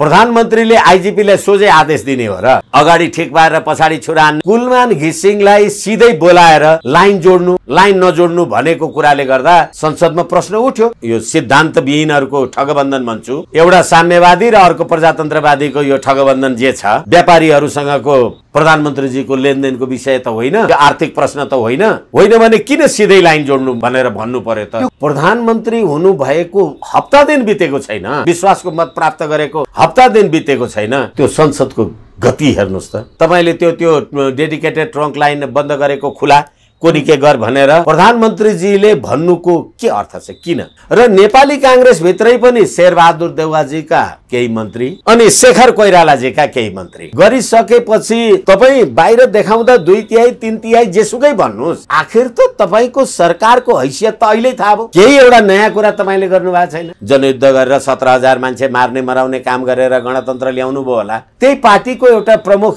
प्रधानमन्त्रीले आइजिपीलाई सोझै आदेश दिने हो र अगाडि ठिक पारेर पछाडि छुरा कुलमान घिसिङलाई सिधै बोलाएर लाइन जोड्नु लाइन नजोड्नु भनेको कुराले गर्दा संसदमा प्रश्न उठ्यो यो सिद्धान्त विहीनहरूको ठगबन्धन भन्छु एउटा साम्यवादी र अर्को प्रजातन्त्रवादीको यो ठगबन्धन जे छ व्यापारीहरूसँगको प्रधानमन्त्रीजीको लेनदेनको विषय त होइन आर्थिक प्रश्न त होइन होइन भने किन सिधै लाइन जोड्नु भनेर भन्नु पर्यो त प्रधानमन्त्री हुनु भएको हप्ता दिन बितेको छैन विश्वासको मत प्राप्त गरेको हप्ता दिन बितेको छैन त्यो संसदको गति हेर्नुहोस् त तपाईँले त्यो त्यो डेडिकेटेड ट्रङ्क लाइन बन्द गरेको खुला को निके गर भनेर प्रधानमन्त्रीजीले भन्नुको के अर्थ छ किन र नेपाली काङ्ग्रेसभित्रै पनि शेरबहादुर देवाजीका केही मन्त्री अनि शेखर कोइरालाजीका केही मन्त्री गरिसकेपछि तपाईँ बाहिर देखाउँदा दुई तिहाई तिन तिहाई जेसुकै भन्नुहोस् आखिर त तपाईँको सरकारको हैसियत त अहिले थाहा भयो केही एउटा नयाँ कुरा तपाईँले गर्नुभएको छैन जनयुद्ध गरेर सत्र हजार मान्छे मार्ने मराउने काम गरेर गणतन्त्र ल्याउनु भयो होला त्यही पार्टीको एउटा प्रमुख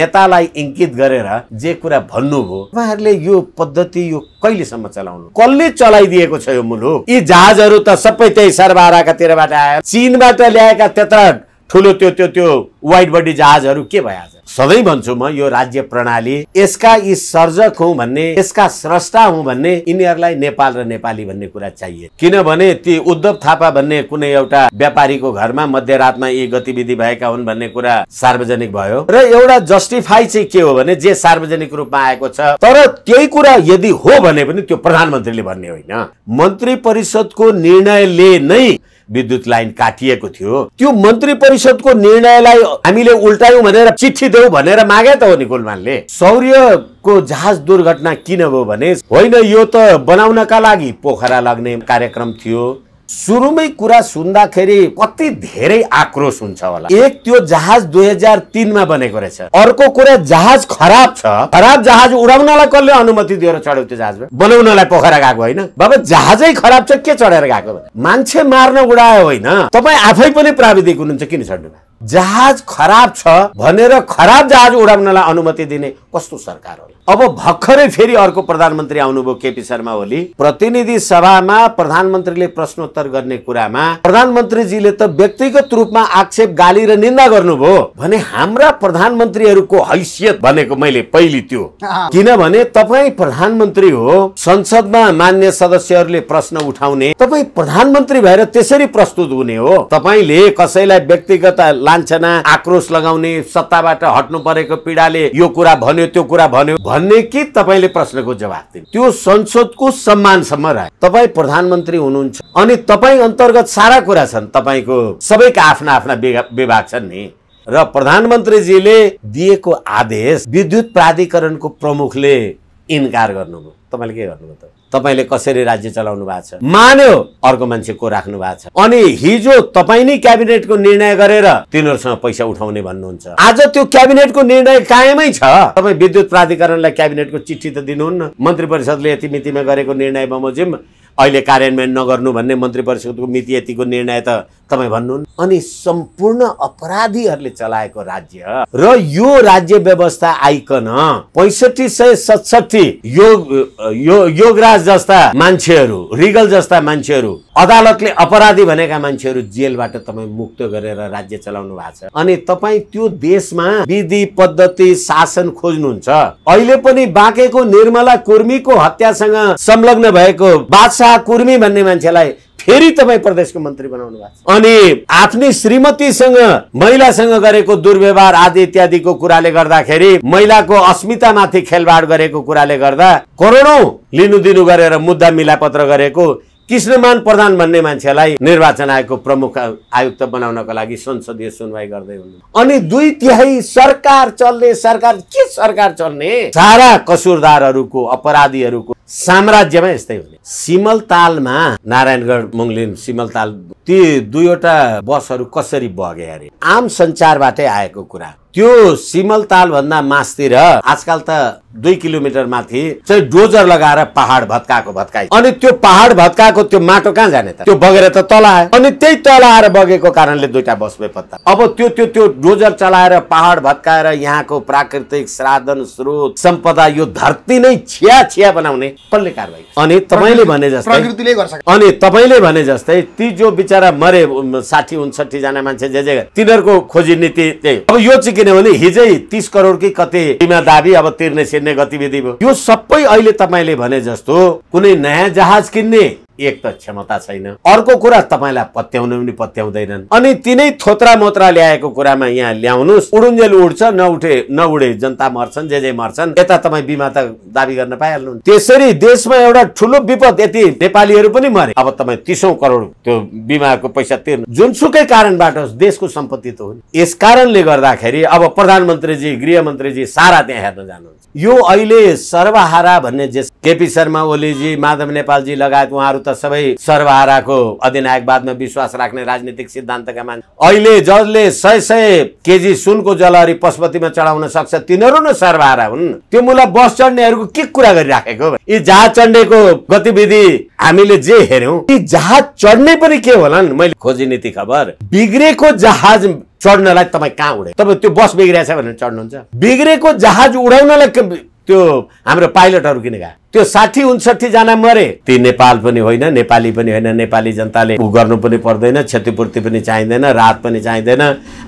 नेतालाई इङ्कित गरेर जे कुरा भन्नुभयो उहाँहरूले यो यो पद्धति यो कहिलेसम्म चलाउनु कसले चलाइदिएको छ यो मुलुक यी जहाजहरू त सबै त्यही सरबाराका तिरबाट आयो चिनबाट ल्याएका त्यत्र ठुलो त्यो त्यो त्यो वाइट बडी जहाजहरू के भइहाल्छ सधैँ भन्छु म यो राज्य प्रणाली यसका यी सर्जक हुँ भन्ने यसका स्रष्टा हुँ भन्ने यिनीहरूलाई नेपाल र नेपाली भन्ने कुरा चाहिए किनभने ती उद्धव थापा भन्ने कुनै एउटा व्यापारीको घरमा मध्यरातमा यी गतिविधि भएका हुन् भन्ने कुरा सार्वजनिक भयो र एउटा जस्टिफाई चाहिँ के हो भने जे सार्वजनिक रूपमा आएको छ तर त्यही कुरा यदि हो भने पनि त्यो प्रधानमन्त्रीले भन्ने होइन मन्त्री परिषदको निर्णयले नै विद्युत लाइन काटिएको थियो त्यो मन्त्री परिषदको निर्णयलाई हामीले उल्टायौँ भनेर चिठी देऊ भनेर मागे त हो निकुलमानले सौर्यको जहाज दुर्घटना किन भयो भने होइन यो त बनाउनका लागि पोखरा लाग्ने कार्यक्रम थियो सुरुमै कुरा सुन्दाखेरि कति धेरै आक्रोश हुन्छ होला एक त्यो जहाज दुई हजार तिनमा बनेको रहेछ अर्को कुरा जहाज खराब छ खराब जहाज उडाउनलाई कसले अनुमति दिएर चढ्यो त्यो जहाजमा बनाउनलाई पोखरा गएको होइन बाबा जहाजै खराब छ के चढेर गएको मान्छे मार्न उडायो होइन तपाईँ आफै पनि प्राविधिक हुनुहुन्छ किन चढ्नु जहाज खराब छ भनेर खराब जहाज उडाउनलाई अनुमति दिने कस्तो सरकार होला अब भर्खरै फेरि अर्को प्रधानमन्त्री आउनुभयो केपी शर्मा ओली प्रतिनिधि सभामा प्रधानमन्त्रीले प्रश्नोत्तर गर्ने कुरामा प्रधानमन्त्रीजीले त व्यक्तिगत रूपमा आक्षेप गाली र निन्दा गर्नुभयो भने हाम्रा प्रधानमन्त्रीहरूको हैसियत भनेको मैले पहिले त्यो किनभने तपाईँ प्रधानमन्त्री हो संसदमा मान्य सदस्यहरूले प्रश्न उठाउने तपाईँ प्रधानमन्त्री भएर त्यसरी प्रस्तुत हुने हो तपाईँले कसैलाई व्यक्तिगत लान्छना आक्रोश लगाउने सत्ताबाट हट्नु परेको पीडाले यो कुरा भन्यो त्यो कुरा भन्यो भन्ने कि तपाईँले प्रश्नको जवाब दिनु त्यो संसदको सम्मानसम्म रह्यो तपाईँ प्रधानमन्त्री हुनुहुन्छ अनि तपाईँ अन्तर्गत सारा कुरा छन् तपाईँको सबैका आफ्ना आफ्ना विभाग छन् नि र प्रधानमन्त्रीजीले दिएको आदेश विद्युत प्राधिकरणको प्रमुखले इन्कार गर्नुभयो तपाईँले के गर्नुभयो त तपाईँले कसरी राज्य चलाउनु भएको छ मान्यो अर्को मान्छे को राख्नु भएको छ अनि हिजो तपाईँ नै क्याबिनेटको निर्णय गरेर तिनीहरूसँग पैसा उठाउने भन्नुहुन्छ आज त्यो क्याबिनेटको निर्णय कायमै छ तपाईँ विद्युत प्राधिकरणलाई क्याबिनेटको चिठी त दिनुहुन्न मन्त्री परिषदले यति मितिमा गरेको निर्णय बमोजिम अहिले कार्यान्वयन नगर्नु भन्ने मन्त्री परिषदको मिति यतिको निर्णय त तपाईँ भन्नु अनि सम्पूर्ण अपराधीहरूले चलाएको राज्य र यो राज्य व्यवस्था आइकन पैसठी सय सतसठी योग यो, योगराज जस्ता मान्छेहरू रिगल जस्ता मान्छेहरू अदालतले अपराधी भनेका मान्छेहरू जेलबाट तपाईँ मुक्त गरेर राज्य चलाउनु भएको छ अनि तपाईँ त्यो देशमा विधि पद्धति शासन खोज्नुहुन्छ अहिले पनि बाँकेको निर्मला कुर्मीको हत्यासँग संलग्न भएको बादशाह कुर्मी भन्ने मान्छेलाई फेरि तपाईँ प्रदेशको मन्त्री बनाउनु भएको अनि आफ्नै श्रीमतीसँग महिलासँग गरेको दुर्व्यवहार आदि इत्यादिको कुराले गर्दाखेरि महिलाको अस्मितामाथि खेलबाड गरेको कुराले गर्दा करोडौँ लिनु दिनु गरेर मुद्दा मिलापत्र गरेको कृष्णमान प्रधान भन्ने मान्छेलाई निर्वाचन आयोगको प्रमुख आयुक्त बनाउनको लागि संसदीय सुनवाई गर्दै हुनु अनि दुई तिहाई सरकार चल्ने सरकार के सरकार चल्ने सारा कसुरदारहरूको अपराधीहरूको साम्राज्यमा यस्तै हुने सिमलतालमा नारायणगढ मुङलिन सिमलताल ती दुईवटा बसहरू कसरी बगे अरे आम सञ्चारबाटै आएको कुरा त्यो सिमलताल भन्दा मासतिर आजकल त दुई किलोमिटर माथि चाहिँ डोजर लगाएर पहाड भत्काएको भत्काइ अनि त्यो पहाड भत्काएको त्यो माटो कहाँ जाने त त्यो बगेर त तल आयो अनि त्यही तल आएर बगेको कारणले दुईटा बस पत्ता अब त्यो त्यो त्यो डोजर चलाएर पहाड भत्काएर यहाँको प्राकृतिक साधन स्रोत सम्पदा यो धरती नै छिया छिया बनाउने कसले कारवाही अनि तपाईँले भने जस्तै अनि तपाईँले भने जस्तै ती जो बिचरा मरे साठी उन्सठी जना मान्छे जे जे तिनीहरूको खोजी नीति त्यही अब यो चाहिँ किनभने हिजै तिस करोड कि कति बिमा दाबी अब तिर्ने सिर्ने गतिविधि भयो यो सबै अहिले तपाईँले भने जस्तो कुनै नयाँ जहाज किन्ने एक त क्षमता छैन अर्को कुरा तपाईँलाई पत्याउनु पनि पत्याउँदैनन् अनि तिनै थोत्रा मोत्रा ल्याएको कुरामा यहाँ ल्याउनुहोस् उडुन्जेल उड्छ नउठे नउडे जनता मर्छन् जे जे मर्छन् यता तपाईँ बिमा त दावी गर्न पाइहाल्नु त्यसरी देशमा एउटा ठुलो विपद यति नेपालीहरू पनि मरे अब तपाईँ तिसौँ करोड त्यो बिमाको पैसा तिर्नु जुनसुकै कारणबाट होस् देशको सम्पत्ति त हो यस कारणले गर्दाखेरि अब प्रधानमन्त्रीजी गृहमन्त्रीजी सारा त्यहाँ हेर्न जानुहुन्छ यो अहिले सर्वहारा भन्ने जे केपी शर्मा ओलीजी माधव नेपालजी लगायत उहाँहरू त सबै सर्वहाराको अधिनायकवादमा विश्वास राख्ने राजनीतिक सिद्धान्तका मान्छे अहिले जसले सय सय केजी सुनको जलहरी पशुपतिमा चढाउन सक्छ तिनीहरू नै सर्वहारा हुन् त्यो मुला बस चढ्नेहरूको के कुरा गरिराखेको यी जहाज चढ्नेको गतिविधि हामीले जे हेर्यौँ यी जहाज चढ्ने पनि के होला मैले खोजी नीति खबर बिग्रेको जहाज चढ्नलाई तपाईँ कहाँ उडे तपाईँ त्यो बस बिग्रिएको छ भनेर चढ्नुहुन्छ बिग्रेको जहाज उडाउनलाई त्यो हाम्रो पाइलटहरू किन त्यो साठी जना मरे ती नेपाल पनि होइन नेपाली पनि होइन नेपाली जनताले ऊ गर्नु पनि पर्दैन क्षतिपूर्ति पनि चाहिँदैन राहत पनि चाहिँदैन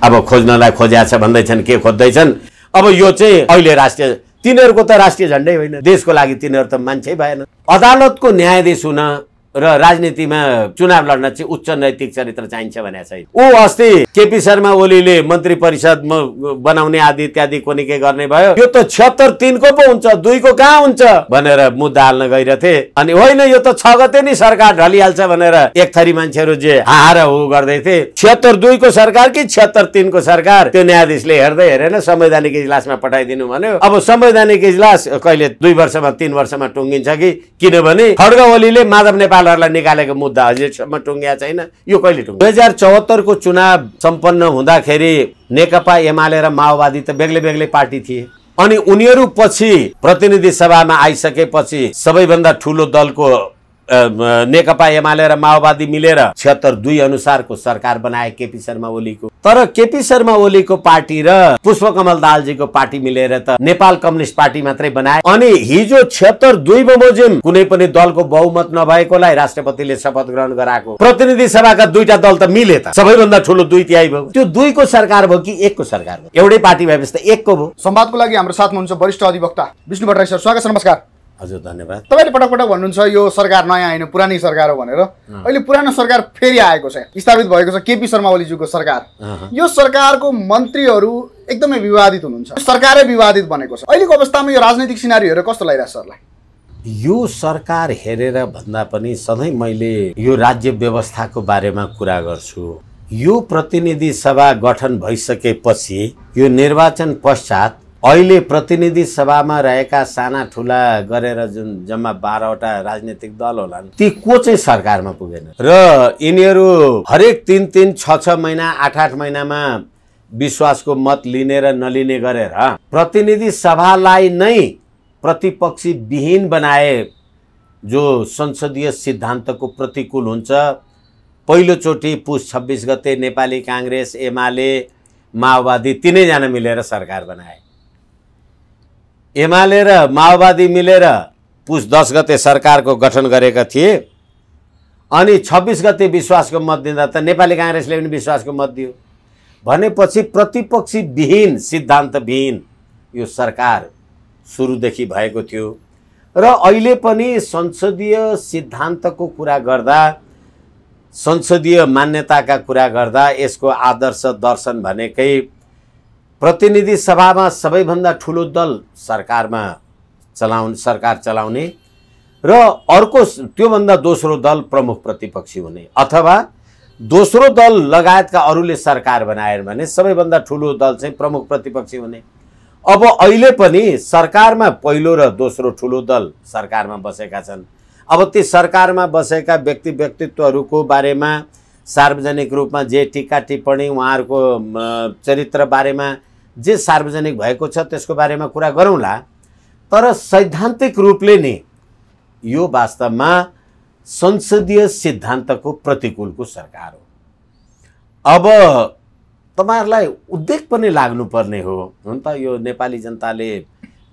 अब खोज्नलाई खोज्या छ भन्दैछन् के खोज्दैछन् अब यो चाहिँ अहिले राष्ट्रिय तिनीहरूको त राष्ट्रिय झन्डै होइन देशको लागि तिनीहरू त मान्छे भएन अदालतको न्यायाधीश हुन र राजनीतिमा चुनाव लड्न चाहिँ उच्च नैतिक चरित्र चाहिन्छ भनेको छैन ऊ अस्ति केपी शर्मा ओलीले मन्त्री परिषद बनाउने आदि इत्यादि कोनि के गर्ने भयो यो त छिहत्तर तिनको पो हुन्छ दुईको कहाँ हुन्छ भनेर मुद्दा हाल्न गइरहेथे अनि होइन यो त छ गते नै सरकार ढलिहाल्छ भनेर एक थरी मान्छेहरू जे हाहार हो गर्दै थिए छिहत्तर दुईको सरकार कि छिहत्तर तिनको सरकार त्यो न्यायाधीशले हेर्दै हेरेन संवैधानिक इजलासमा पठाइदिनु भन्यो अब संवैधानिक इजलास कहिले दुई वर्षमा तिन वर्षमा टुङ्गिन्छ कि किनभने खड्ग ओलीले माधव नेपाल दलालहरूलाई निकालेको मुद्दा अझैसम्म टुङ्ग्या छैन यो कहिले टुङ्गो दुई हजार चौहत्तरको चुनाव सम्पन्न हुँदाखेरि नेकपा एमाले र माओवादी त बेग्लै बेग्लै पार्टी थिए अनि उनीहरू पछि प्रतिनिधि सभामा आइसकेपछि सबैभन्दा ठुलो दलको नेकपा एमाले र माओवादी मिलेर छिहत्तर दुई अनुसारको सरकार बनाए केपी शर्मा ओलीको तर केपी शर्मा ओलीको पार्टी र पुष्पकमल दालजीको पार्टी मिलेर त नेपाल कम्युनिस्ट पार्टी मात्रै बनाए अनि हिजो छिहत्तर दुई बमोजिम कुनै पनि दलको बहुमत नभएकोलाई राष्ट्रपतिले शपथ ग्रहण गराएको प्रतिनिधि सभाका दुईटा दल त मिले त सबैभन्दा ठुलो दुई तिहाई भयो त्यो दुईको सरकार भयो कि एकको सरकार भयो एउटै पार्टी भएपछि त एकको भयो संवादको लागि हाम्रो साथमा हुनुहुन्छ वरिष्ठ अधिवक्ता विष्णु भट्टराई सर स्वागत नमस्कार हजुर धन्यवाद तपाईँले पटक पटक भन्नुहुन्छ यो सरकार नयाँ होइन पुरानै सरकार हो भनेर अहिले पुरानो सरकार फेरि आएको छ स्थापित भएको छ केपी शर्मा ओलीज्यूको सरकार यो सरकारको मन्त्रीहरू एकदमै विवादित हुनुहुन्छ सरकारै विवादित बनेको छ अहिलेको अवस्थामा यो राजनैतिक सिनारी हेरेर कस्तो लगाइरहेको सरलाई यो सरकार हेरेर भन्दा पनि सधैँ मैले यो राज्य व्यवस्थाको बारेमा कुरा गर्छु यो प्रतिनिधि सभा गठन भइसकेपछि यो निर्वाचन पश्चात अहिले प्रतिनिधि सभामा रहेका साना ठुला गरेर जुन जम्मा बाह्रवटा राजनीतिक दल होलान् ती को चाहिँ सरकारमा पुगेन र यिनीहरू हरेक तिन तिन छ छ महिना आठ आठ महिनामा विश्वासको मत लिने र नलिने गरेर प्रतिनिधि सभालाई नै प्रतिपक्षी विहीन बनाए जो संसदीय सिद्धान्तको प्रतिकूल हुन्छ पहिलोचोटि पुस छब्बिस गते नेपाली काङ्ग्रेस एमाले माओवादी तिनैजना मिलेर सरकार बनाए एमाले र माओवादी मिलेर पुस दस गते सरकारको गठन गरेका थिए अनि छब्बिस गते विश्वासको मत दिँदा त नेपाली काङ्ग्रेसले पनि विश्वासको मत दियो भनेपछि प्रतिपक्षी विहीन सिद्धान्तविहीन यो सरकार सुरुदेखि भएको थियो र अहिले पनि संसदीय सिद्धान्तको कुरा गर्दा संसदीय मान्यताका कुरा गर्दा यसको आदर्श दर्शन भनेकै प्रतिनिधि सभामा सबैभन्दा ठुलो दल सरकारमा चलाउने सरकार चलाउने र अर्को त्योभन्दा दोस्रो दल प्रमुख प्रतिपक्षी हुने अथवा दोस्रो दल लगायतका अरूले सरकार बनाएर भने सबैभन्दा ठुलो दल चाहिँ प्रमुख प्रतिपक्षी हुने अब अहिले पनि सरकारमा पहिलो र दोस्रो ठुलो दल सरकारमा बसेका छन् अब ती सरकारमा बसेका व्यक्ति व्यक्तित्वहरूको बारेमा सार्वजनिक रूपमा जे टिका टिप्पणी उहाँहरूको चरित्र बारेमा जे सार्वजनिक भएको छ त्यसको बारेमा कुरा गरौँला तर सैद्धान्तिक रूपले नै यो वास्तवमा संसदीय सिद्धान्तको प्रतिकूलको सरकार हो अब तपाईँहरूलाई उद्वेग पनि लाग्नुपर्ने हो हुन त यो नेपाली जनताले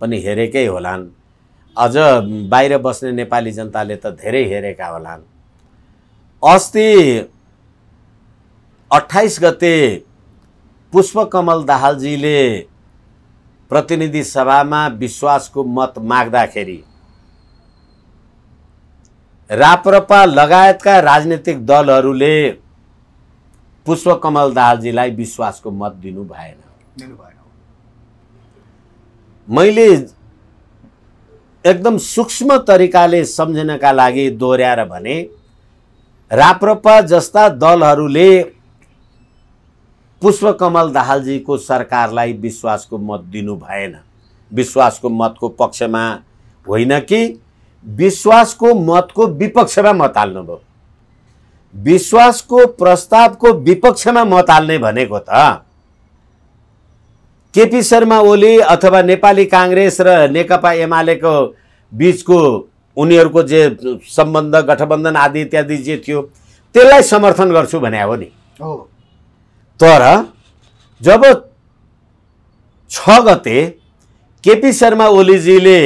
पनि हेरेकै होलान् अझ बाहिर बस्ने नेपाली जनताले त धेरै हेरेका होलान् अस्ति अट्ठाइस गते पुष्पकमल दाहालजीले प्रतिनिधि सभामा विश्वासको मत माग्दाखेरि राप्रपा लगायतका राजनीतिक दलहरूले पुष्पकमल दाहालजीलाई विश्वासको मत दिनु भएन मैले एकदम सूक्ष्म तरिकाले सम्झनका लागि दोहोऱ्याएर भने राप्रपा जस्ता दलहरूले पुष्पकमल दाहालजीको सरकारलाई विश्वासको मत दिनु भएन विश्वासको मतको पक्षमा होइन कि विश्वासको मतको विपक्षमा मत हाल्नुभयो विश्वासको प्रस्तावको विपक्षमा मत हाल्ने भनेको त केपी शर्मा ओली अथवा नेपाली काङ्ग्रेस र नेकपा एमालेको बिचको उनीहरूको जे सम्बन्ध गठबन्धन आदि इत्यादि जे थियो त्यसलाई समर्थन गर्छु भने हो नि तर जब छ गते केपी शर्मा ओलीजीले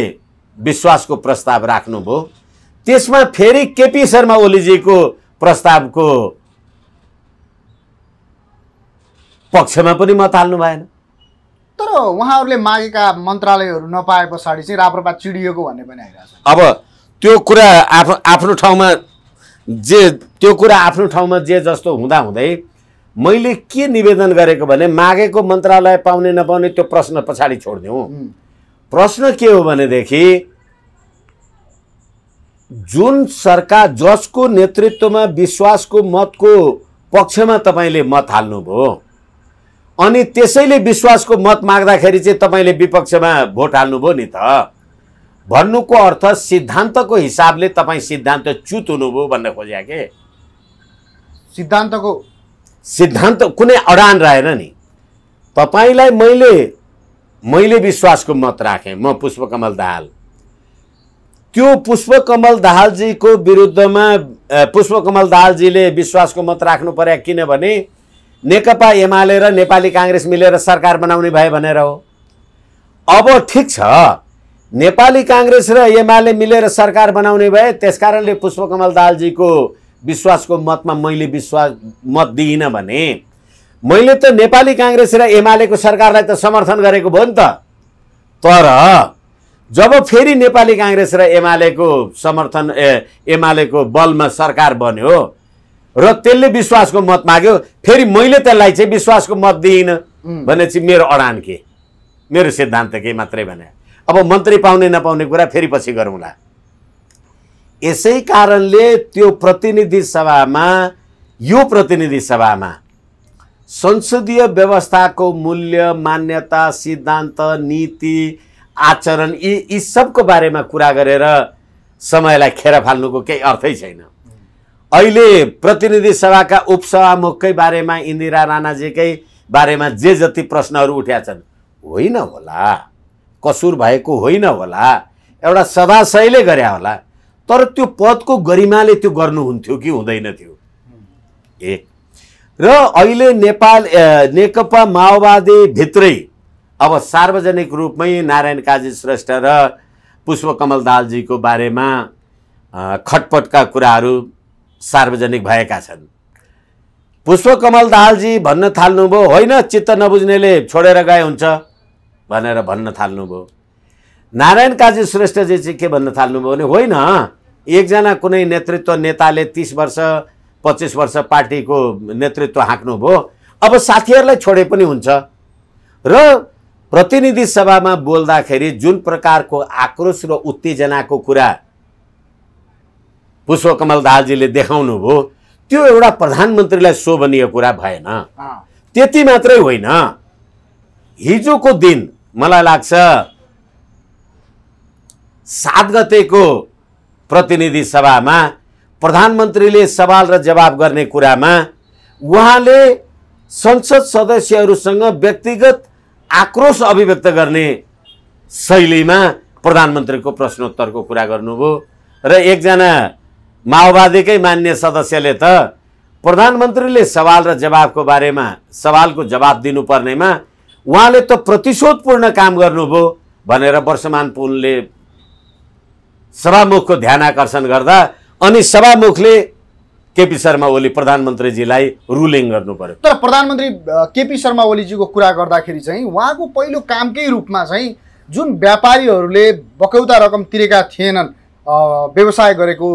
विश्वासको प्रस्ताव राख्नुभयो त्यसमा फेरि केपी शर्मा ओलीजीको प्रस्तावको पक्षमा पनि मत हाल्नु भएन तर उहाँहरूले मागेका मन्त्रालयहरू नपाए पछाडि चाहिँ राप्रपा चिडिएको भन्ने पनि आइरहेको छ अब त्यो कुरा आफ्नो आफ्नो ठाउँमा जे त्यो कुरा आफ्नो ठाउँमा जे जस्तो हुँदा हुँदै मैले के निवेदन गरेको भने मागेको मन्त्रालय पाउने नपाउने त्यो प्रश्न पछाडि छोडिदिउँ प्रश्न के हो भनेदेखि जुन सरकार जसको नेतृत्वमा विश्वासको मतको पक्षमा तपाईँले मत हाल्नुभयो अनि त्यसैले विश्वासको मत माग्दाखेरि चाहिँ तपाईँले विपक्षमा भोट हाल्नुभयो नि त भन्नुको अर्थ सिद्धान्तको हिसाबले तपाईँ सिद्धान्त च्युत हुनुभयो भन्न खोज्या के सिद्धान्तको सिद्धान्त कुनै अडान रहेन नि तपाईँलाई मैले मैले विश्वासको मत राखेँ म पुष्पकमल दाहाल त्यो पुष्पकमल दाहालजीको विरुद्धमा पुष्पकमल दाहालजीले विश्वासको मत राख्नु पर्यो किनभने नेकपा एमाले र नेपाली काङ्ग्रेस मिलेर सरकार बनाउने भए भनेर हो अब ठिक छ नेपाली काङ्ग्रेस र एमाले मिलेर सरकार बनाउने भए त्यसकारणले पुष्पकमल दाहालजीको विश्वासको मतमा मैले विश्वास मत दिइनँ भने मैले त नेपाली काङ्ग्रेस र एमालेको सरकारलाई त समर्थन गरेको भयो नि त तर जब फेरि नेपाली काङ्ग्रेस र एमालेको समर्थन ए एमालेको बलमा सरकार बन्यो र त्यसले विश्वासको मत माग्यो फेरि मैले त्यसलाई चाहिँ विश्वासको मत दिइनँ भने चाहिँ मेरो अडान के मेरो सिद्धान्त के मात्रै भने अब मन्त्री पाउने नपाउने कुरा फेरि पछि गरौँला यसै कारणले त्यो प्रतिनिधि सभामा यो प्रतिनिधि सभामा संसदीय व्यवस्थाको मूल्य मान्यता सिद्धान्त नीति आचरण यी यी सबको बारेमा कुरा गरेर समयलाई खेर फाल्नुको केही अर्थै छैन अहिले प्रतिनिधि सभाका उपसभामुखकै बारेमा इन्दिरा राणाजीकै बारेमा जे जति प्रश्नहरू उठ्या छन् होइन होला कसुर भएको होइन होला एउटा सभाशयले गरे होला तर त्यो पदको गरिमाले त्यो गर्नुहुन्थ्यो कि हुँदैन थियो एक र अहिले नेपाल नेकपा माओवादीभित्रै अब सार्वजनिक रूपमै नारायण काजी श्रेष्ठ र पुष्पकमल दालजीको बारेमा खटपटका कुराहरू सार्वजनिक भएका छन् पुष्पकमल दालजी भन्न थाल्नुभयो होइन चित्त नबुझ्नेले छोडेर गए हुन्छ भनेर भन्न थाल्नुभयो नारायण काजी श्रेष्ठजी चाहिँ के भन्न थाल्नुभयो भने होइन एकजना कुनै नेतृत्व नेताले तिस वर्ष पच्चिस वर्ष पार्टीको नेतृत्व हाँक्नुभयो अब साथीहरूलाई छोडे पनि हुन्छ र प्रतिनिधि सभामा बोल्दाखेरि जुन प्रकारको आक्रोश र उत्तेजनाको कुरा पुष्पकमल दाहालजीले देखाउनु भयो त्यो एउटा प्रधानमन्त्रीलाई शोभनीय कुरा भएन त्यति मात्रै होइन हिजोको दिन मलाई लाग्छ सात गतेको प्रतिनिधि सभामा प्रधानमन्त्रीले सवाल र जवाब गर्ने कुरामा उहाँले संसद सदस्यहरूसँग व्यक्तिगत आक्रोश अभिव्यक्त गर्ने शैलीमा प्रधानमन्त्रीको प्रश्नोत्तरको कुरा गर्नुभयो र एकजना माओवादीकै मान्य सदस्यले त प्रधानमन्त्रीले सवाल र जवाबको बारेमा सवालको जवाब दिनुपर्नेमा उहाँले त प्रतिशोधपूर्ण काम गर्नुभयो भनेर वर्षमान पुलले सभामुखको ध्यान आकर्षण गर्दा अनि सभामुखले केपी शर्मा ओली प्रधानमन्त्रीजीलाई रुलिङ गर्नु पर्यो तर प्रधानमन्त्री केपी शर्मा ओलीजीको कुरा गर्दाखेरि चाहिँ उहाँको पहिलो कामकै रूपमा चाहिँ जुन व्यापारीहरूले बकौता रकम तिरेका थिएनन् व्यवसाय गरेको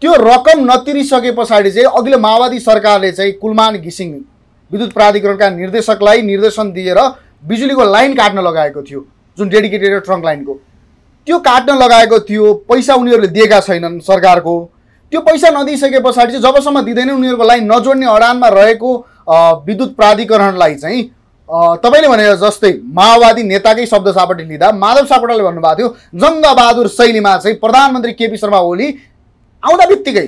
त्यो रकम नतिरिसके पछाडि चाहिँ अघिल्लो माओवादी सरकारले चाहिँ कुलमान घिसिङ विद्युत प्राधिकरणका निर्देशकलाई निर्देशन दिएर बिजुलीको लाइन काट्न लगाएको थियो जुन डेडिकेटेड ट्रङ्क लाइनको त्यो काट्न लगाएको थियो पैसा उनीहरूले दिएका छैनन् सरकारको त्यो पैसा नदिइसके पछाडि चाहिँ जबसम्म दिँदैन उनीहरूको लाइन नजोड्ने अडानमा रहेको विद्युत प्राधिकरणलाई चाहिँ तपाईँले भने जस्तै माओवादी नेताकै शब्द सापट्टि लिँदा माधव सापकोटाले भन्नुभएको थियो जङ्गबहादुर शैलीमा चाहिँ प्रधानमन्त्री केपी शर्मा ओली आउँदा बित्तिकै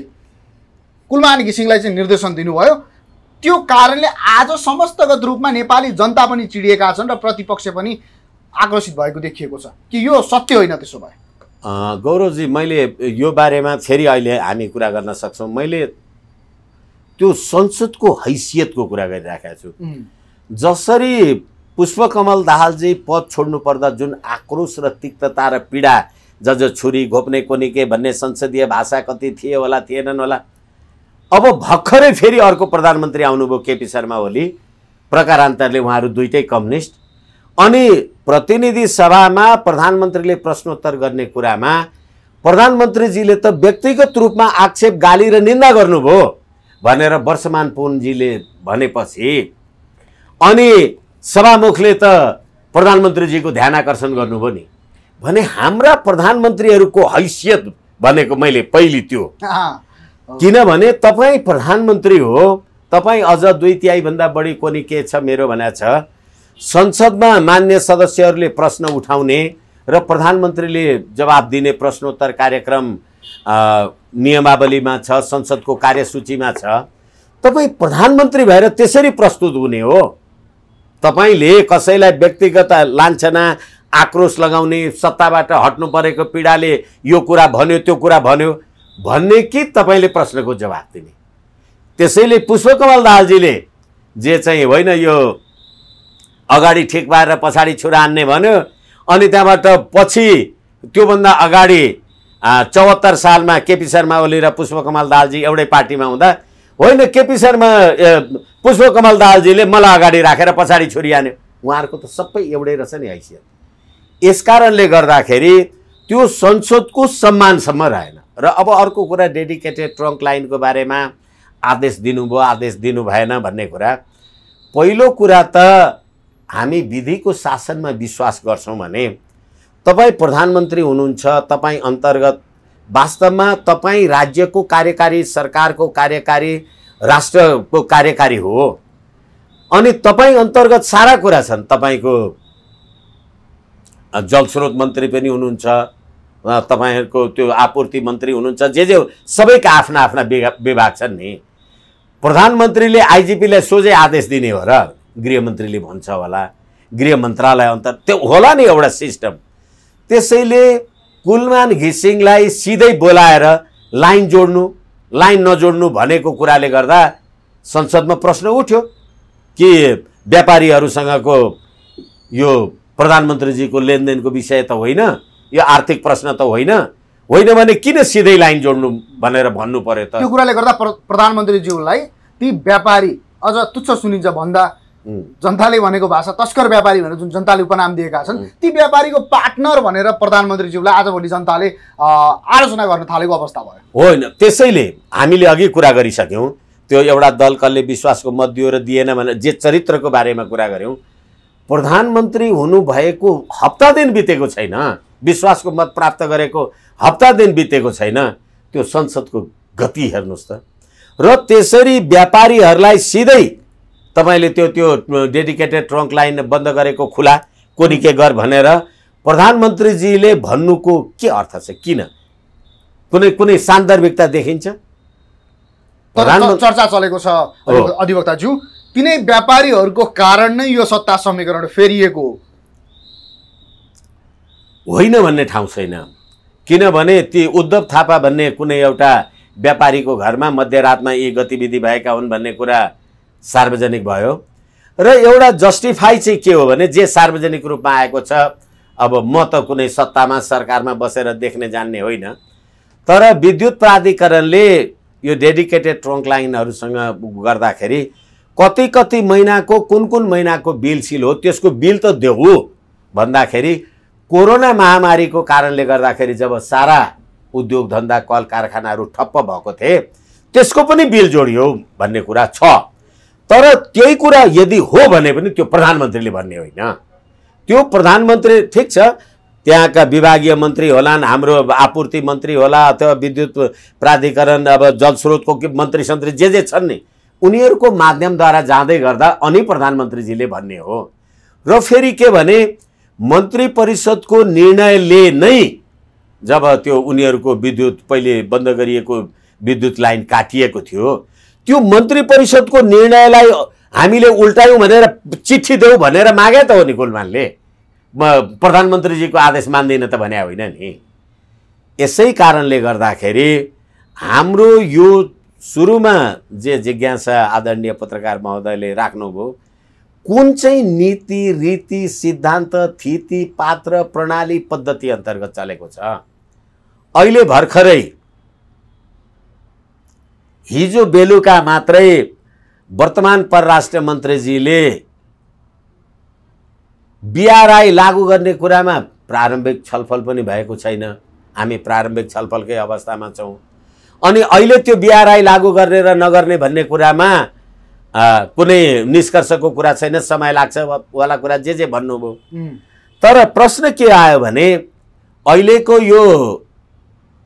कुलमान घिसिङलाई चाहिँ निर्देशन दिनुभयो त्यो कारणले आज समस्तगत रूपमा नेपाली जनता पनि चिडिएका छन् र प्रतिपक्ष पनि आकर्षित भएको देखिएको छ कि यो सत्य होइन त्यसो भए गौरवजी मैले यो बारेमा फेरि अहिले हामी कुरा गर्न सक्छौँ मैले त्यो संसदको हैसियतको कुरा गरिराखेको छु जसरी पुष्पकमल दाहालजी पद छोड्नु पर्दा जुन आक्रोश र तिक्तता र पीडा ज जज छुरी घोप्ने कोनी के भन्ने संसदीय भाषा कति थिए होला थिएनन् होला अब भर्खरै फेरि अर्को प्रधानमन्त्री आउनुभयो केपी शर्मा ओली प्रकारान्तरले उहाँहरू दुइटै कम्युनिस्ट अनि प्रतिनिधि सभामा प्रधानमन्त्रीले प्रश्नोत्तर गर्ने कुरामा प्रधानमन्त्रीजीले त व्यक्तिगत रूपमा आक्षेप गाली र निन्दा गर्नुभयो भनेर वर्षमान पुनजीले भनेपछि अनि सभामुखले त प्रधानमन्त्रीजीको ध्यान आकर्षण गर्नुभयो नि भने हाम्रा प्रधानमन्त्रीहरूको हैसियत भनेको मैले पहिले त्यो किनभने तपाईँ प्रधानमन्त्री हो तपाईँ अझ दुई तिहाईभन्दा बढी कोनी के छ मेरो भन्या छ संसदमा मान्य सदस्यहरूले प्रश्न उठाउने र प्रधानमन्त्रीले जवाब दिने प्रश्नोत्तर कार्यक्रम नियमावलीमा छ संसदको कार्यसूचीमा छ तपाईँ प्रधानमन्त्री भएर त्यसरी प्रस्तुत हुने हो तपाईँले कसैलाई व्यक्तिगत लान्छना आक्रोश लगाउने सत्ताबाट हट्नु परेको पीडाले यो कुरा भन्यो त्यो कुरा भन्यो भन्ने कि तपाईँले प्रश्नको जवाब दिने त्यसैले पुष्पकमल दालजीले जे चाहिँ होइन यो अगाडि ठिक पारेर पछाडि छुरा हान्ने भन्यो अनि त्यहाँबाट पछि त्योभन्दा अगाडि चौहत्तर सालमा केपी शर्मा ओली र पुष्पकमल दालजी एउटै पार्टीमा हुँदा होइन केपी शर्मा पुष्पकमल दालजीले मलाई अगाडि राखेर पछाडि छुरी हान्यो उहाँहरूको त सबै एउटै रहेछ नि हैसियत यस कारणले गर्दाखेरि त्यो संसदको सम्मानसम्म रहेन र अब अर्को कुरा डेडिकेटेड ट्रङ्क लाइनको बारेमा आदेश दिनुभयो आदेश दिनु भएन भन्ने कुरा पहिलो कुरा त हामी विधिको शासनमा विश्वास गर्छौँ भने तपाईँ प्रधानमन्त्री हुनुहुन्छ तपाईँ अन्तर्गत वास्तवमा तपाईँ राज्यको कार्यकारी सरकारको कार्यकारी राष्ट्रको कार्यकारी हो अनि तपाईँ अन्तर्गत सारा कुरा छन् तपाईँको जलस्रोत मन्त्री पनि हुनुहुन्छ तपाईँहरूको त्यो आपूर्ति मन्त्री हुनुहुन्छ जे जे सबैका आफ्ना आफ्ना विभाग छन् नि प्रधानमन्त्रीले आइजिपीलाई सोझै आदेश दिने हो र गृहमन्त्रीले भन्छ होला गृह मन्त्रालय अन्तर त्यो होला नि एउटा सिस्टम त्यसैले कुलमान घिसिङलाई सिधै बोलाएर लाइन जोड्नु लाइन नजोड्नु भनेको कुराले गर्दा संसदमा प्रश्न उठ्यो कि व्यापारीहरूसँगको यो प्रधानमन्त्रीजीको लेनदेनको विषय त होइन यो आर्थिक प्रश्न त होइन होइन भने किन सिधै लाइन जोड्नु भनेर भन्नु पर्यो त त्यो कुराले गर्दा प्रधानमन्त्रीज्यूलाई ती व्यापारी अझ तुच्छ सुनिन्छ भन्दा जनताले भनेको भाषा तस्कर व्यापारी भनेर जुन जनताले उपनाम दिएका छन् ती व्यापारीको पार्टनर भनेर प्रधानमन्त्रीज्यूलाई आजभोलि जनताले आलोचना गर्न थालेको अवस्था भयो होइन त्यसैले हामीले अघि कुरा गरिसक्यौँ त्यो एउटा दल कसले विश्वासको मत दियो र दिएन भनेर जे चरित्रको बारेमा कुरा गऱ्यौँ प्रधानमन्त्री हुनुभएको हप्ता दिन बितेको छैन विश्वासको मत प्राप्त गरेको हप्ता दिन बितेको छैन त्यो संसदको गति हेर्नुहोस् त र त्यसरी व्यापारीहरूलाई सिधै तपाईँले त्यो त्यो डेडिकेटेड ट्रङ्क लाइन बन्द गरेको खुला कोनी के गर भनेर प्रधानमन्त्रीजीले भन्नुको के अर्थ छ किन कुनै कुनै सान्दर्भिकता देखिन्छ चर्चा चलेको छ अधिवक्ताज्यू तिनै व्यापारीहरूको कारण नै यो सत्ता समीकरण फेरिएको होइन भन्ने ठाउँ छैन किनभने ती उद्धव थापा भन्ने कुनै एउटा व्यापारीको घरमा मध्यरातमा यी गतिविधि भएका हुन् भन्ने कुरा सार्वजनिक भयो र एउटा जस्टिफाई चाहिँ के हो भने जे सार्वजनिक रूपमा आएको छ अब म त कुनै सत्तामा सरकारमा बसेर देख्ने जान्ने होइन तर विद्युत प्राधिकरणले यो डेडिकेटेड ट्रङ्क लाइनहरूसँग गर्दाखेरि कति कति महिनाको कुन कुन महिनाको बिल सिल हो त्यसको बिल त देऊ भन्दाखेरि कोरोना महामारीको कारणले गर्दाखेरि जब सारा उद्योग धन्दा कल कारखानाहरू ठप्प भएको थिए त्यसको पनि बिल जोडियो भन्ने कुरा छ तर त्यही कुरा यदि हो भने पनि त्यो प्रधानमन्त्रीले भन्ने होइन त्यो प्रधानमन्त्री ठिक छ त्यहाँका विभागीय मन्त्री होलान् हाम्रो आपूर्ति मन्त्री होला अथवा विद्युत प्राधिकरण अब जलस्रोतको मन्त्री सन्त्री जे जे छन् नि उनीहरूको माध्यमद्वारा जाँदै गर्दा अनि प्रधानमन्त्रीजीले भन्ने हो र फेरि के भने मन्त्री परिषदको निर्णयले नै जब त्यो उनीहरूको विद्युत पहिले बन्द गरिएको विद्युत लाइन काटिएको थियो त्यो मन्त्री परिषदको निर्णयलाई हामीले उल्टायौँ भनेर चिठी देऊ भनेर मागे त हो नि गोलमानले म प्रधानमन्त्रीजीको आदेश मान्दैन त भने होइन नि यसै कारणले गर्दाखेरि हाम्रो यो सुरुमा जे जिज्ञासा आदरणीय पत्रकार महोदयले राख्नुभयो कुन चाहिँ नीति रीति सिद्धान्त थिति पात्र प्रणाली पद्धति अन्तर्गत चलेको छ अहिले भर्खरै हिजो बेलुका मात्रै वर्तमान परराष्ट्र मन्त्रीजीले बिआरआई लागू गर्ने कुरामा प्रारम्भिक छलफल पनि भएको छैन हामी प्रारम्भिक छलफलकै अवस्थामा छौँ अनि अहिले त्यो बिआरआई लागू गर्ने र नगर्ने भन्ने कुरामा कुनै निष्कर्षको कुरा छैन समय लाग्छ वाला कुरा जे जे भन्नुभयो तर प्रश्न के आयो भने अहिलेको यो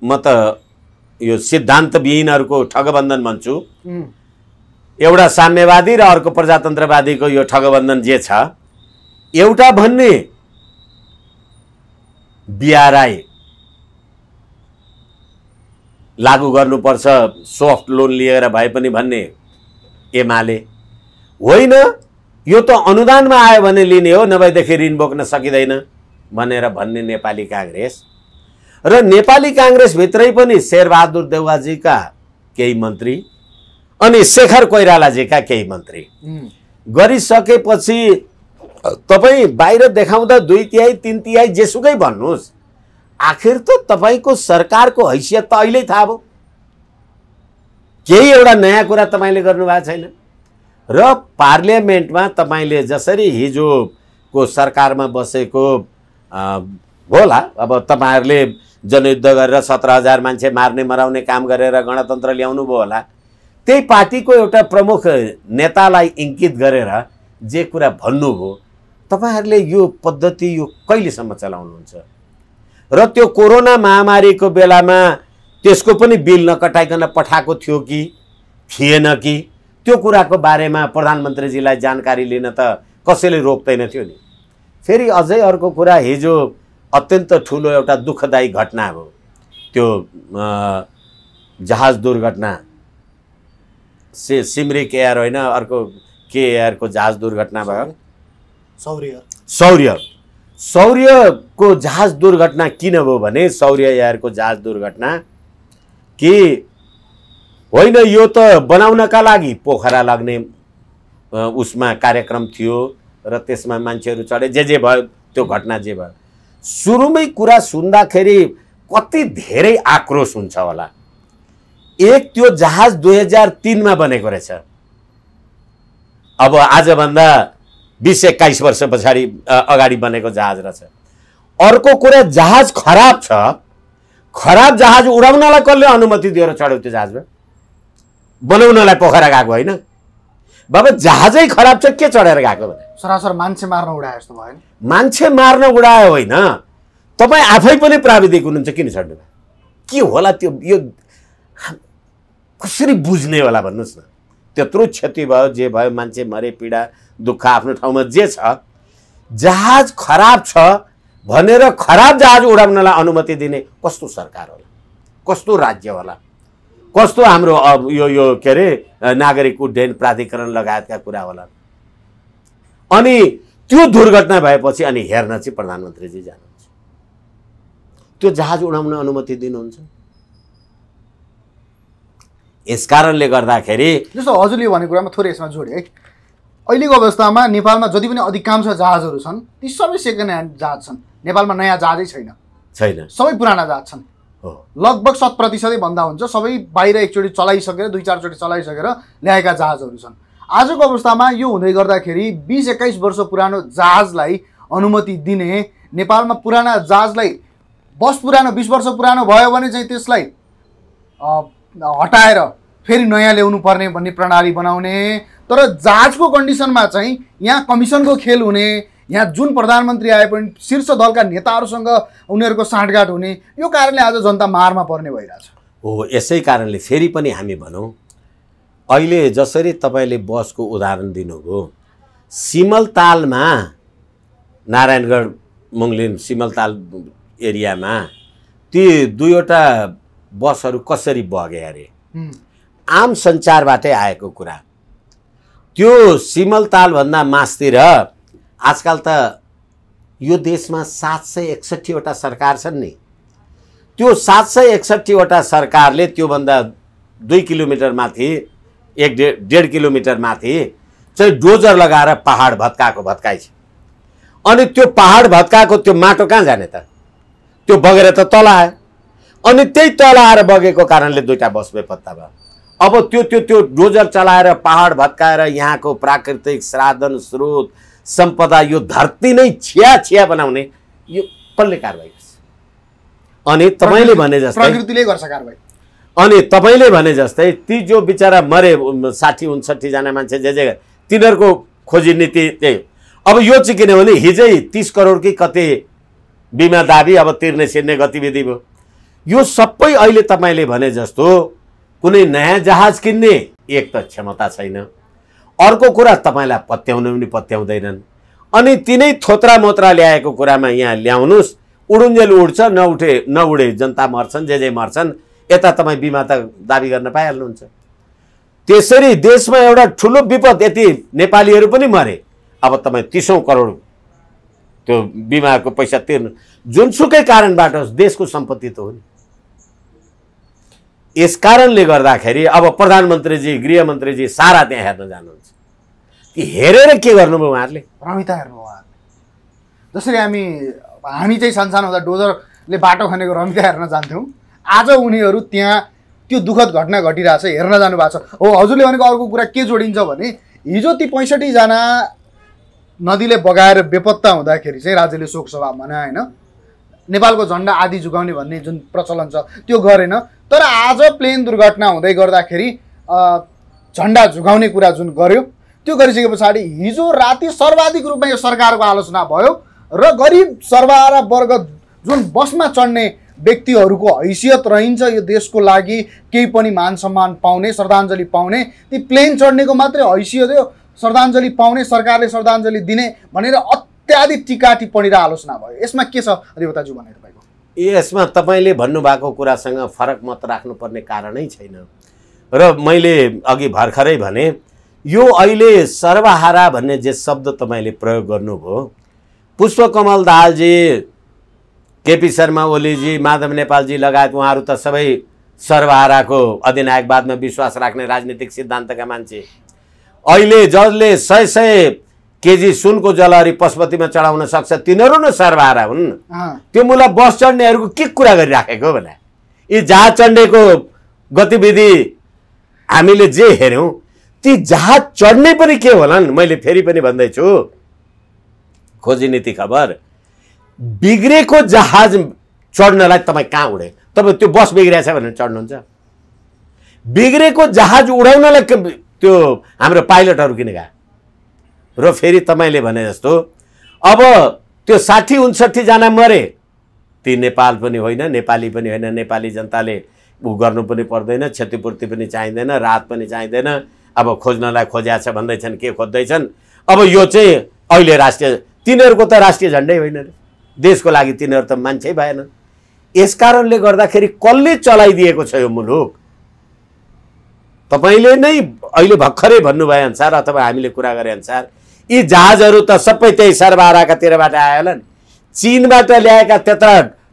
म त यो सिद्धान्तविहीनहरूको ठगबन्धन भन्छु एउटा साम्यवादी र अर्को प्रजातन्त्रवादीको यो ठगबन्धन जे छ एउटा भन्ने बिआरआई लागू गर्नुपर्छ सफ्ट लोन लिएर भए पनि भन्ने एमाले होइन यो त अनुदानमा आयो भने लिने हो नभएदेखि ऋण बोक्न सकिँदैन भनेर भन्ने नेपाली काङ्ग्रेस र नेपाली काङ्ग्रेसभित्रै पनि शेरबहादुर देवाजीका केही मन्त्री अनि शेखर कोइरालाजीका केही मन्त्री गरिसकेपछि तपाईँ बाहिर देखाउँदा दुई तिहाई तिन तिहाई जेसुकै भन्नुहोस् आखिर त तपाईँको सरकारको हैसियत त अहिले थाहा भयो केही एउटा नयाँ कुरा तपाईँले गर्नुभएको छैन र पार्लियामेन्टमा तपाईँले जसरी हिजोको सरकारमा बसेको होला अब तपाईँहरूले जनयुद्ध गरेर सत्र हजार मान्छे मार्ने मराउने काम गरेर गणतन्त्र ल्याउनु भयो होला त्यही पार्टीको एउटा प्रमुख नेतालाई इङ्कित गरेर जे कुरा भन्नुभयो तपाईँहरूले यो पद्धति यो कहिलेसम्म चलाउनुहुन्छ र त्यो कोरोना महामारीको बेलामा त्यसको पनि बिल नकटाइकन पठाएको थियो कि थिएन कि त्यो कुराको बारेमा प्रधानमन्त्रीजीलाई जानकारी लिन त कसैले रोक्दैन थियो नि फेरि अझै अर्को कुरा हिजो अत्यन्त ठुलो एउटा दुःखदायी घटना हो त्यो जहाज दुर्घटना से सिमरिक एयर होइन अर्को के एयरको जहाज दुर्घटना भयो सौर्य सौर्य सौर्यको जहाज दुर्घटना किन भयो भने सौर्य एयरको जहाज दुर्घटना कि होइन यो त बनाउनका लागि पोखरा लाग्ने उसमा कार्यक्रम थियो र त्यसमा मान्छेहरू चढे जे जे भयो त्यो घटना जे भयो सुरुमै कुरा सुन्दाखेरि कति धेरै आक्रोश हुन्छ होला एक त्यो जहाज दुई हजार तिनमा बनेको रहेछ अब आजभन्दा बिस एक्काइस वर्ष पछाडि अगाडि बनेको जहाज रहेछ अर्को कुरा जहाज खराब छ खराब जहाज उडाउनलाई कसले अनुमति दिएर चढ्यो त्यो जहाजमा बनाउनलाई पोखरा गएको होइन बाबा जहाजै खराब छ के चढेर गएको भने सरासर मान्छे मार्न उडायो जस्तो भयो मान्छे मार्न उडायो होइन तपाईँ आफै पनि प्राविधिक हुनुहुन्छ किन छड्नु के होला त्यो यो कसरी बुझ्ने होला भन्नुहोस् न त्यत्रो क्षति भयो जे भयो मान्छे मरे पीडा दुःख आफ्नो ठाउँमा जे छ जहाज खराब छ भनेर खराब जहाज उडाउनलाई अनुमति दिने कस्तो सरकार होला कस्तो राज्य होला कस्तो हाम्रो अब यो यो के अरे नागरिक उड्डयन प्राधिकरण लगायतका कुरा होला अनि त्यो दुर्घटना भएपछि अनि हेर्न चाहिँ प्रधानमन्त्रीजी जानुहुन्छ त्यो जहाज उडाउन अनुमति दिनुहुन्छ यस कारणले गर्दाखेरि जस्तो हजुरले भनेको कुरामा थोरै यसमा जोडेँ है अहिलेको अवस्थामा नेपालमा जति पनि अधिकांश जहाजहरू छन् ती सबै सेकेन्ड ह्यान्ड जहाज छन् नेपालमा नयाँ जहाजै छैन छैन सबै पुराना जहाज छन् लगभग शत प्रतिशतै भन्दा हुन्छ सबै बाहिर एकचोटि चलाइसकेर दुई चारचोटि चलाइसकेर ल्याएका जहाजहरू छन् आजको अवस्थामा यो हुँदै गर्दाखेरि बिस एक्काइस वर्ष पुरानो जहाजलाई अनुमति दिने नेपालमा पुराना जहाजलाई बस पुरानो बिस वर्ष पुरानो भयो भने चाहिँ त्यसलाई हटाएर फेरि नयाँ ल्याउनु पर्ने भन्ने प्रणाली बनाउने तर जहाजको कन्डिसनमा चाहिँ यहाँ कमिसनको खेल हुने यहाँ जुन प्रधानमन्त्री आए पनि शीर्ष दलका नेताहरूसँग उनीहरूको साँठगाँठ हुने यो कारणले आज जनता मारमा पर्ने भइरहेछ हो यसै कारणले फेरि पनि हामी भनौँ अहिले जसरी तपाईँले बसको उदाहरण दिनुभयो सिमलतालमा नारायणगढ मुङ्लिन सिमलताल एरियामा ती दुईवटा बसहरू कसरी बगे अरे आम सञ्चारबाटै आएको कुरा त्यो सिमलतालभन्दा मासतिर आजकल त यो देशमा सात सय एकसट्ठीवटा सरकार छन् नि त्यो सात सय एकसट्ठीवटा सरकारले त्योभन्दा दुई किलोमिटर माथि एक डेढ डेढ किलोमिटर माथि चाहिँ डोजर लगाएर पहाड भत्काएको भत्काइछ अनि त्यो पहाड भत्काएको त्यो माटो कहाँ जाने त त्यो बगेर त तल आयो अनि त्यही तल आएर बगेको कारणले दुइटा बस पत्ता भयो अब त्यो त्यो त्यो डोजर चलाएर पहाड भत्काएर यहाँको प्राकृतिक साधन स्रोत सम्पदा यो धरती नै छिया छिया बनाउने यो कसले कारवाही गर्छ अनि तपाईँले भने जस्तै प्रकृतिले गर्छ कारवाही अनि तपाईँले भने जस्तै ती जो बिचरा मरे साठी उन्सठीजना मान्छे जे जे गरे तिनीहरूको खोजी नीति त्यही अब यो चाहिँ किनभने हिजै तिस करोड कि कति बिमा दाबी अब तिर्ने सिर्ने गतिविधि भयो यो सबै अहिले तपाईँले भने जस्तो कुनै नयाँ जहाज किन्ने एक त क्षमता छैन अर्को कुरा तपाईँलाई पत्याउनु पनि पत्याउँदैनन् अनि तिनै थोत्रा मोत्रा ल्याएको कुरामा यहाँ ल्याउनुहोस् उडुन्जेल उड्छ नउठे नउडे जनता मर्छन् जे जे मर्छन् यता तपाईँ बिमा त दाबी गर्न पाइहाल्नुहुन्छ त्यसरी देशमा एउटा ठुलो विपद यति नेपालीहरू पनि मरे अब तपाईँ तिसौँ करोड त्यो बिमाको पैसा तिर्नु जुनसुकै कारणबाट देशको सम्पत्ति त हो नि यस कारणले गर्दाखेरि अब प्रधानमन्त्रीजी गृहमन्त्रीजी सारा त्यहाँ हेर्न जानुहुन्छ कि हेरेर के गर्नुभयो उहाँहरूले रमिता हेर्नु उहाँहरूले जसरी हामी हामी चाहिँ सानसानो हुँदा डोजरले बाटो खनेको रमिता हेर्न जान्थ्यौँ आज उनीहरू त्यहाँ त्यो दुःखद घटना घटिरहेछ हेर्न जानु भएको छ हो हजुरले भनेको अर्को कुरा के जोडिन्छ भने हिजो ती पैँसठीजना नदीले बगाएर बेपत्ता हुँदाखेरि चाहिँ राज्यले शोकसभा मनाएन नेपालको झन्डा आदि जुगाउने भन्ने जुन प्रचलन छ त्यो गरेन तर आज प्लेन दुर्घटना हुँदै गर्दाखेरि झन्डा झुगाउने कुरा जुन गर्यो त्यो गरिसके पछाडि हिजो राति सर्वाधिक रूपमा यो सरकारको आलोचना भयो र गरिब सर्वहारा वर्ग जुन बसमा चढ्ने व्यक्तिहरूको हैसियत रहन्छ यो देशको लागि केही पनि मान सम्मान पाउने श्रद्धाञ्जली पाउने ती प्लेन चढ्नेको मात्रै हैसियत हो श्रद्धाञ्जली पाउने सरकारले श्रद्धाञ्जली दिने भनेर अत्याधिक टिका टिप्पणी र आलोचना भयो यसमा के छ रेवताज्यू भने तपाईँको यसमा तपाईँले भन्नुभएको कुरासँग फरक मत राख्नुपर्ने कारणै छैन र मैले अघि भर्खरै भने यो अहिले सर्वहारा भन्ने जे शब्द तपाईँले प्रयोग गर्नुभयो पुष्पकमल दाहालजी केपी शर्मा ओलीजी माधव नेपालजी लगायत उहाँहरू त सबै सर्वहाराको अधिनायकवादमा विश्वास राख्ने राजनीतिक सिद्धान्तका मान्छे अहिले जसले सय सय केजी सुनको जलहरी पशुपतिमा चढाउन सक्छ तिनीहरू नै सर्वहारा हुन् त्यो मुला बस चढ्नेहरूको के कुरा गरिराखेको भने यी जहाज चढ्नेको गतिविधि हामीले जे हेऱ्यौँ ती जहाज चढ्ने पनि के होलान् मैले फेरि पनि भन्दैछु खोजी नीति खबर बिग्रेको जहाज चढ्नलाई तपाईँ कहाँ उडे तपाईँ त्यो बस बिग्रिया छ भनेर चढ्नुहुन्छ बिग्रेको जहाज उडाउनलाई त्यो हाम्रो पाइलटहरू किन गा र फेरि तपाईँले भने जस्तो अब त्यो साठी उन्सठीजना मरे ती नेपाल पनि होइन नेपाली पनि होइन नेपाली जनताले ऊ गर्नु पनि पर्दैन क्षतिपूर्ति पनि चाहिँदैन राहत पनि चाहिँदैन अब खोज्नलाई खोज्या छ भन्दैछन् के खोज्दैछन् अब यो चाहिँ अहिले राष्ट्रिय तिनीहरूको त राष्ट्रिय झन्डै होइन देशको लागि तिनीहरू त मान्छे भएन यस कारणले गर्दाखेरि कसले चलाइदिएको छ यो मुलुक तपाईँले नै अहिले भर्खरै भन्नुभयो अनुसार अथवा हामीले कुरा गरे अनुसार यी जहाजहरू त सबै त्यही सर्भाराकातिरबाट आए होला नि चिनबाट ल्याएका त्यत्र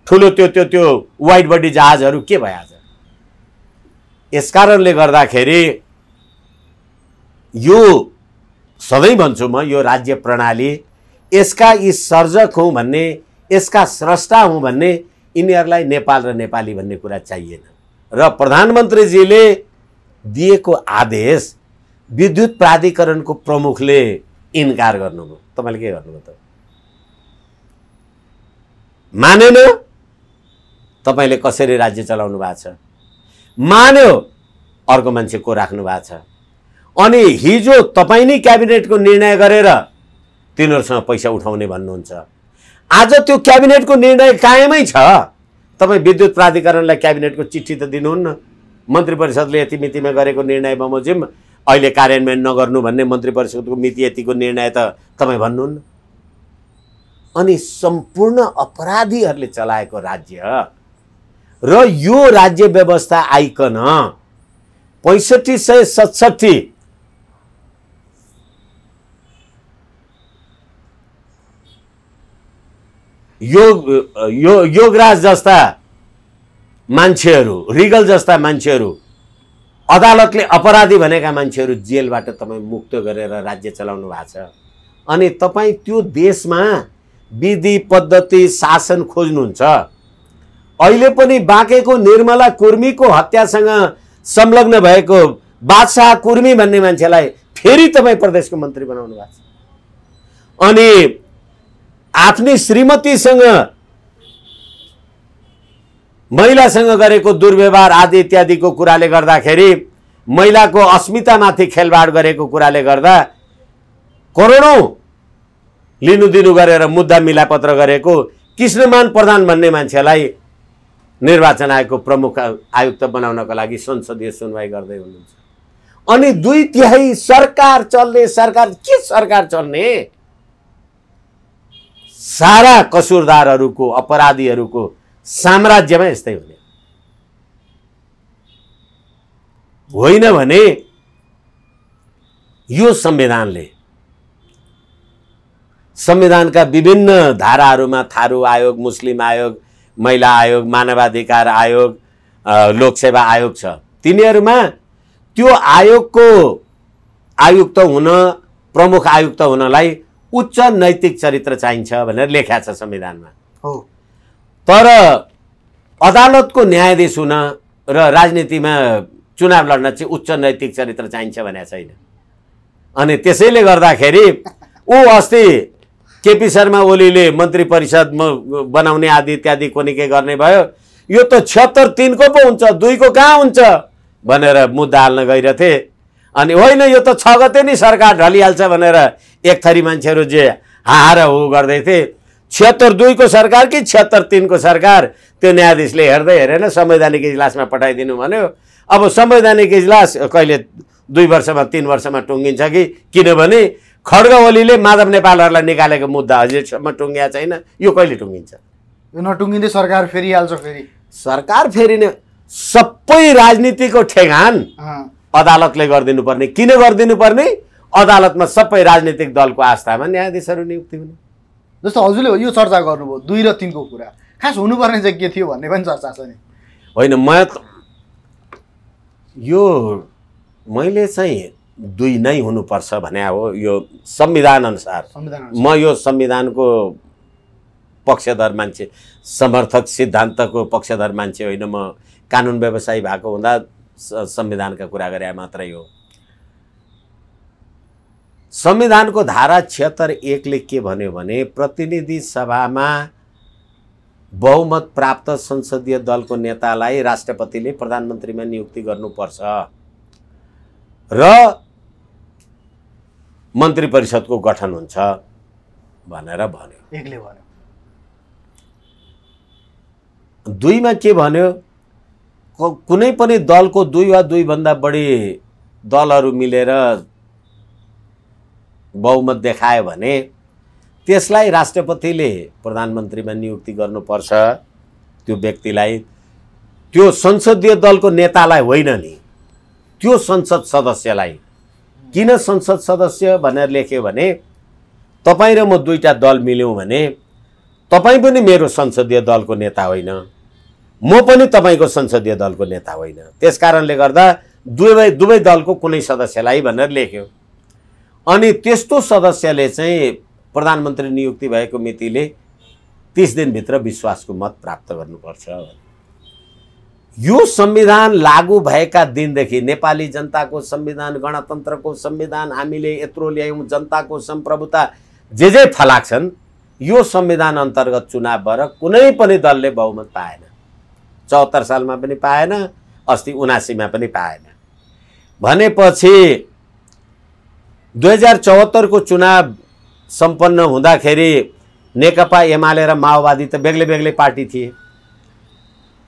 ठुलो त्यो त्यो त्यो वाइट बडी जहाजहरू के भइहाल्छ यस कारणले गर्दाखेरि यो सधैँ भन्छु म यो राज्य प्रणाली यसका यी सर्जक हुँ भन्ने यसका स्रष्टा हुँ भन्ने यिनीहरूलाई नेपाल र नेपाली भन्ने कुरा चाहिएन र प्रधानमन्त्रीजीले दिएको आदेश विद्युत प्राधिकरणको प्रमुखले इन्कार गर्नुभयो तपाईँले के गर्नुभयो त मानेन तपाईँले कसरी राज्य चलाउनु भएको छ मान्यो अर्को मान्छे को राख्नु भएको छ अनि हिजो तपाईँ नै क्याबिनेटको निर्णय गरेर तिनीहरूसँग पैसा उठाउने भन्नुहुन्छ आज त्यो क्याबिनेटको निर्णय कायमै छ तपाईँ विद्युत प्राधिकरणलाई क्याबिनेटको चिठी त दिनुहुन्न मन्त्री परिषदले यति मितिमा गरेको निर्णय बमोजिम अहिले कार्यान्वयन नगर्नु भन्ने मन्त्री परिषदको मिति यतिको निर्णय त तपाईँ भन्नुहुन्न अनि सम्पूर्ण अपराधीहरूले चलाएको राज्य र यो राज्य व्यवस्था आइकन पैँसठी सय सतसट्ठी योग यो योगराज जस्ता मान्छेहरू रिगल जस्ता मान्छेहरू अदालतले अपराधी भनेका मान्छेहरू जेलबाट तपाईँ मुक्त गरेर राज्य चलाउनु भएको छ अनि तपाईँ त्यो देशमा विधि पद्धति शासन खोज्नुहुन्छ अहिले पनि बाँकेको निर्मला कुर्मीको हत्यासँग संलग्न भएको बादशाह कुर्मी भन्ने मान्छेलाई फेरि तपाईँ प्रदेशको मन्त्री बनाउनु भएको छ अनि आफ्नै श्रीमतीसँग महिलासँग गरेको दुर्व्यवहार आदि इत्यादिको कुराले गर्दाखेरि महिलाको अस्मितामाथि खेलबाड गरेको कुराले गर्दा करोडौँ लिनु दिनु गरेर मुद्दा मिलापत्र गरेको कृष्णमान प्रधान भन्ने मान्छेलाई निर्वाचन आयोगको प्रमुख आयुक्त बनाउनको लागि संसदीय सुनवाई गर्दै हुनुहुन्छ अनि दुई तिहाई सरकार चल्ने सरकार के सरकार चल्ने सारा कसुरदारहरूको अपराधीहरूको साम्राज्यमा यस्तै हुने होइन भने यो संविधानले संविधानका विभिन्न धाराहरूमा थारू आयोग मुस्लिम आयोग महिला आयोग मानवाधिकार आयोग लोकसेवा आयोग छ तिनीहरूमा त्यो आयोगको आयुक्त हुन प्रमुख आयुक्त हुनलाई उच्च नैतिक चरित्र चाहिन्छ भनेर लेखा छ संविधानमा हो तर अदालतको न्यायाधीश हुन र राजनीतिमा चुनाव लड्न चाहिँ उच्च नैतिक चरित्र चाहिन्छ भने छैन अनि त्यसैले गर्दाखेरि ऊ अस्ति केपी शर्मा ओलीले मन्त्री परिषद बनाउने आदि इत्यादि कोनि के गर्ने भयो यो त छिहत्तर तिनको पो हुन्छ दुईको कहाँ हुन्छ भनेर मुद्दा हाल्न गइरहेथे अनि होइन यो त छ गते नि सरकार ढलिहाल्छ भनेर एक थरी मान्छेहरू जे हाहार हो गर्दै थिए छिहत्तर दुईको सरकार कि छिहत्तर तिनको सरकार त्यो न्यायाधीशले हेर्दै हेरेन संवैधानिक इजलासमा पठाइदिनु भन्यो अब संवैधानिक इजलास कहिले दुई वर्षमा तिन वर्षमा टुङ्गिन्छ कि किनभने खड्ग माधव नेपालहरूलाई निकालेको मुद्दा अझैसम्म टुङ्गिया छैन यो कहिले टुङ्गिन्छ यो नटुङ्गिँदै सरकार फेरिहाल्छ फेरि सरकार फेरिने सबै राजनीतिको ठेगान अदालतले गरिदिनुपर्ने किन गरिदिनुपर्ने अदालतमा सबै राजनीतिक दलको आस्थामा न्यायाधीशहरू नियुक्ति हुने जस्तो हजुरले यो चर्चा गर्नुभयो दुई र तिनको कुरा खास हुनुपर्ने चाहिँ के थियो भन्ने पनि चर्चा छ नि होइन म यो मैले चाहिँ दुई नै हुनुपर्छ भने हो यो संविधान अनुसार म यो संविधानको पक्षधर मान्छे समर्थक सिद्धान्तको पक्षधर मान्छे होइन म कानुन व्यवसायी भएको हुँदा संविधानका कुरा गरे मात्रै हो संविधानको धारा छिहत्तर एकले के भन्यो भने प्रतिनिधि सभामा बहुमत प्राप्त संसदीय दलको नेतालाई राष्ट्रपतिले प्रधानमन्त्रीमा नियुक्ति गर्नुपर्छ र मन्त्री परिषदको गठन हुन्छ भनेर भन्यो एकले भन्यो दुईमा के भन्यो कुनै पनि दलको दुई वा दुईभन्दा बढी दलहरू मिलेर बहुमत देखायो भने त्यसलाई राष्ट्रपतिले प्रधानमन्त्रीमा नियुक्ति गर्नुपर्छ त्यो व्यक्तिलाई त्यो संसदीय दलको नेतालाई होइन नि त्यो संसद सदस्यलाई किन संसद सदस्य भनेर लेख्यो भने तपाईँ र म दुईवटा दल मिल्यौँ भने तपाईँ पनि मेरो संसदीय दलको नेता होइन म पनि तपाईँको संसदीय दलको नेता होइन त्यस कारणले गर्दा दुवै दुवै दलको कुनै सदस्यलाई भनेर लेख्यो अनि त्यस्तो सदस्यले चाहिँ प्रधानमन्त्री नियुक्ति भएको मितिले तिस दिनभित्र विश्वासको मत प्राप्त गर्नुपर्छ यो संविधान लागू भएका दिनदेखि नेपाली जनताको संविधान गणतन्त्रको संविधान हामीले यत्रो ल्यायौँ जनताको सम्प्रभुता जे जे फलाक्छन् यो संविधान अन्तर्गत चुनाव भएर कुनै पनि दलले बहुमत पाएन चौहत्तर सालमा पनि पाएन अस्ति उनासीमा पनि पाएन भनेपछि दुई हजार चौहत्तरको चुनाव सम्पन्न हुँदाखेरि नेकपा एमाले र माओवादी त बेग्लै बेग्लै पार्टी थिए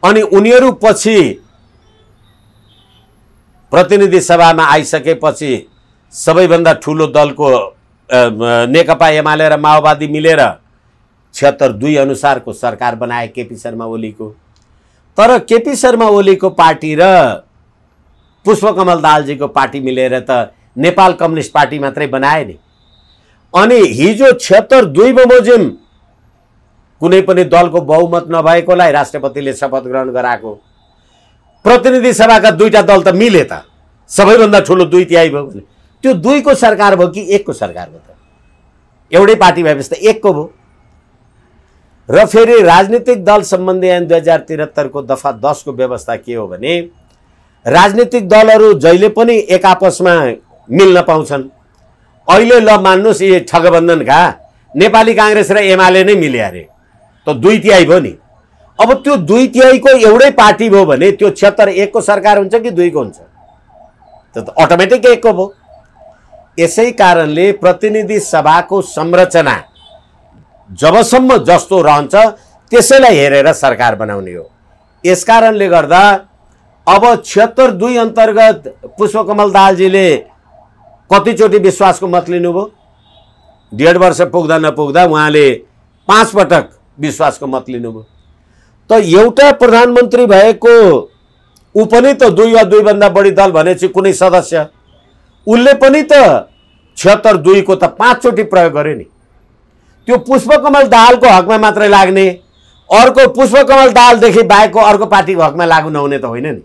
अनि उनीहरू पछि प्रतिनिधि सभामा आइसकेपछि सबैभन्दा ठुलो दलको नेकपा एमाले र माओवादी मिलेर छिहत्तर दुई अनुसारको सरकार बनाए केपी शर्मा ओलीको तर केपी शर्मा ओलीको पार्टी र पुष्पकमल दालजीको पार्टी मिलेर त नेपाल कम्युनिस्ट पार्टी मात्रै बनाए नि अनि हिजो छिहत्तर दुई बमोजिम कुनै पनि दलको बहुमत नभएकोलाई राष्ट्रपतिले शपथ ग्रहण गराएको प्रतिनिधि सभाका दुईवटा दल त मिले त सबैभन्दा ठुलो दुई तिहाई भयो भने त्यो दुईको सरकार भयो कि एकको सरकार भयो त एउटै पार्टी भएपछि त एकको भयो र फेरि राजनीतिक दल सम्बन्धी ऐन दुई हजार त्रिहत्तरको दफा दसको व्यवस्था के हो भने राजनीतिक दलहरू जहिले पनि एक आपसमा मिल्न पाउँछन् अहिले ल मान्नुहोस् यी ठगबन्धनका नेपाली काङ्ग्रेस र एमाले नै मिले अरे त दुई तिहाई भयो नि अब त्यो दुई तिहाईको एउटै पार्टी भयो भने त्यो छत्तर एकको सरकार हुन्छ कि दुईको हुन्छ त अटोमेटिक एकको भयो यसै कारणले प्रतिनिधि सभाको संरचना जबसम्म जस्तो रहन्छ त्यसैलाई हेरेर सरकार बनाउने हो यस कारणले गर्दा अब छिहत्तर दुई अन्तर्गत पुष्पकमल दालजीले कतिचोटि विश्वासको मत लिनुभयो डेढ वर्ष पुग्दा नपुग्दा उहाँले पाँच पटक विश्वासको मत लिनुभयो त एउटा प्रधानमन्त्री भएको ऊ पनि त दुई वा दुईभन्दा बढी दल भनेपछि कुनै सदस्य उसले पनि त छिहत्तर दुईको त पाँचचोटि प्रयोग गरे नि त्यो पुष्पकमल दालको हकमा मात्रै लाग्ने अर्को पुष्पकमल दाहालदेखि बाहेकको अर्को पार्टीको हकमा लागु नहुने त होइन नि